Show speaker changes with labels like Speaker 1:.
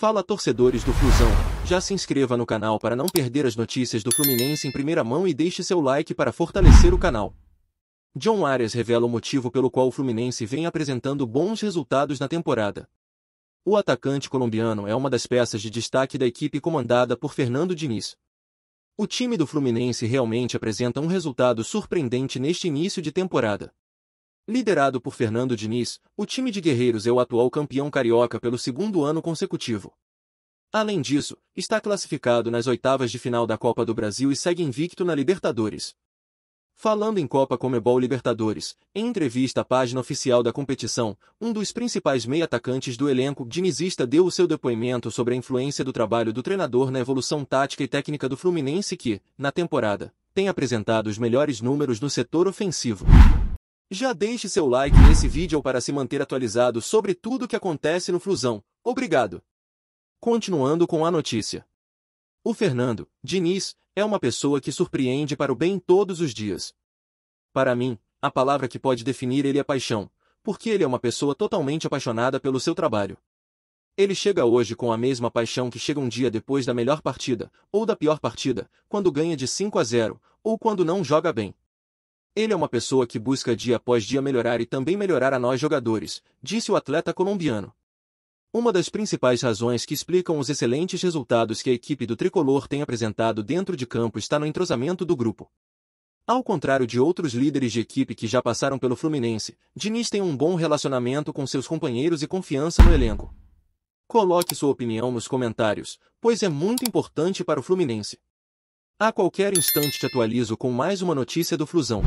Speaker 1: Fala torcedores do Flusão, já se inscreva no canal para não perder as notícias do Fluminense em primeira mão e deixe seu like para fortalecer o canal. John Arias revela o motivo pelo qual o Fluminense vem apresentando bons resultados na temporada. O atacante colombiano é uma das peças de destaque da equipe comandada por Fernando Diniz. O time do Fluminense realmente apresenta um resultado surpreendente neste início de temporada. Liderado por Fernando Diniz, o time de guerreiros é o atual campeão carioca pelo segundo ano consecutivo. Além disso, está classificado nas oitavas de final da Copa do Brasil e segue invicto na Libertadores. Falando em Copa Comebol Libertadores, em entrevista à página oficial da competição, um dos principais meia-atacantes do elenco dinizista deu o seu depoimento sobre a influência do trabalho do treinador na evolução tática e técnica do Fluminense que, na temporada, tem apresentado os melhores números no setor ofensivo. Já deixe seu like nesse vídeo para se manter atualizado sobre tudo o que acontece no Flusão. Obrigado! Continuando com a notícia. O Fernando, Diniz, é uma pessoa que surpreende para o bem todos os dias. Para mim, a palavra que pode definir ele é paixão, porque ele é uma pessoa totalmente apaixonada pelo seu trabalho. Ele chega hoje com a mesma paixão que chega um dia depois da melhor partida, ou da pior partida, quando ganha de 5 a 0, ou quando não joga bem. Ele é uma pessoa que busca dia após dia melhorar e também melhorar a nós jogadores, disse o atleta colombiano. Uma das principais razões que explicam os excelentes resultados que a equipe do tricolor tem apresentado dentro de campo está no entrosamento do grupo. Ao contrário de outros líderes de equipe que já passaram pelo Fluminense, Diniz tem um bom relacionamento com seus companheiros e confiança no elenco. Coloque sua opinião nos comentários, pois é muito importante para o Fluminense. A qualquer instante te atualizo com mais uma notícia do Flusão.